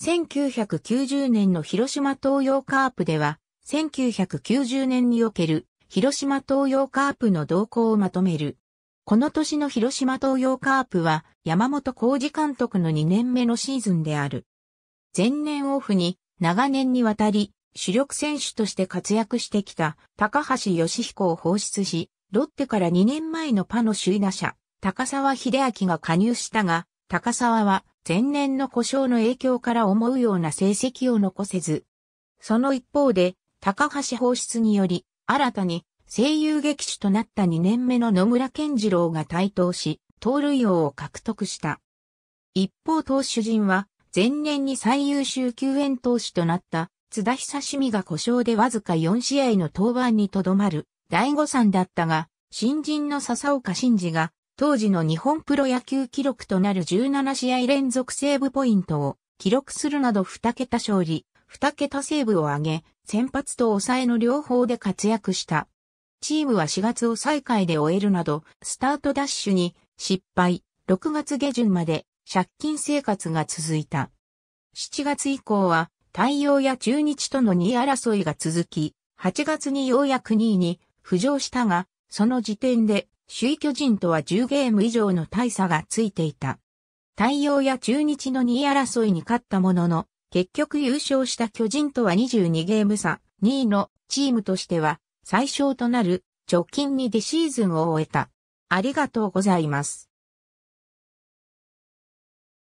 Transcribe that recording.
1990年の広島東洋カープでは、1990年における広島東洋カープの動向をまとめる。この年の広島東洋カープは山本浩二監督の2年目のシーズンである。前年オフに長年にわたり主力選手として活躍してきた高橋義彦を放出し、ロッテから2年前のパの首位打者、高沢秀明が加入したが、高沢は前年の故障の影響から思うような成績を残せず、その一方で、高橋放出により、新たに声優劇種となった2年目の野村健次郎が台頭し、盗塁王を獲得した。一方投手陣は、前年に最優秀救援投手となった津田久志美が故障でわずか4試合の登板にとどまる、第5三だったが、新人の笹岡慎二が当時の日本プロ野球記録となる17試合連続セーブポイントを記録するなど2桁勝利、2桁セーブを挙げ、先発と抑えの両方で活躍した。チームは4月を最下位で終えるなど、スタートダッシュに失敗、6月下旬まで借金生活が続いた。7月以降は、太陽や中日との2位争いが続き、8月にようやく2位に浮上したが、その時点で首位巨人とは10ゲーム以上の大差がついていた。太陽や中日の2位争いに勝ったものの、結局優勝した巨人とは22ゲーム差、2位のチームとしては最小となる直近にデシーズンを終えた。ありがとうございます。